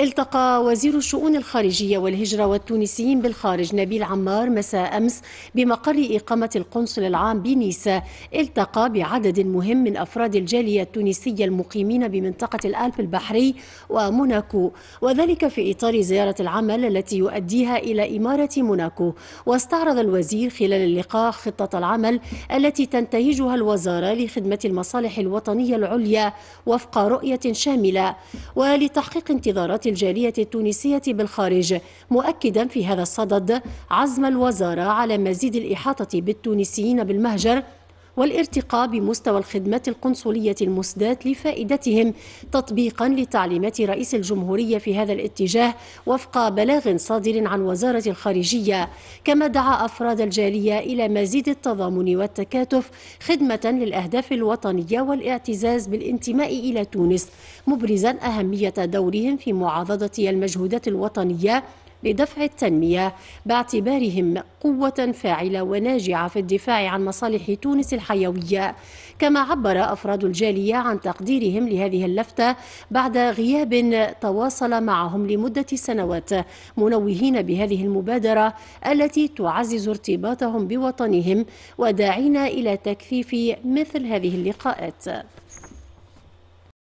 التقى وزير الشؤون الخارجية والهجرة والتونسيين بالخارج نبيل عمار مساء أمس بمقر إقامة القنصل العام بنيسا التقى بعدد مهم من أفراد الجالية التونسية المقيمين بمنطقة الألب البحري وموناكو وذلك في إطار زيارة العمل التي يؤديها إلى إمارة موناكو واستعرض الوزير خلال اللقاء خطة العمل التي تنتهجها الوزارة لخدمة المصالح الوطنية العليا وفق رؤية شاملة ولتحقيق انتظارات الجالية التونسية بالخارج مؤكدا في هذا الصدد عزم الوزارة على مزيد الإحاطة بالتونسيين بالمهجر والارتقاء بمستوى الخدمات القنصلية المسداة لفائدتهم تطبيقا لتعليمات رئيس الجمهورية في هذا الاتجاه وفق بلاغ صادر عن وزارة الخارجية كما دعا أفراد الجالية إلى مزيد التضامن والتكاتف خدمة للأهداف الوطنية والاعتزاز بالانتماء إلى تونس مبرزا أهمية دورهم في معاضدة المجهودات الوطنية لدفع التنمية باعتبارهم قوة فاعلة وناجعة في الدفاع عن مصالح تونس الحيوية كما عبر أفراد الجالية عن تقديرهم لهذه اللفتة بعد غياب تواصل معهم لمدة سنوات منوهين بهذه المبادرة التي تعزز ارتباطهم بوطنهم وداعين إلى تكثيف مثل هذه اللقاءات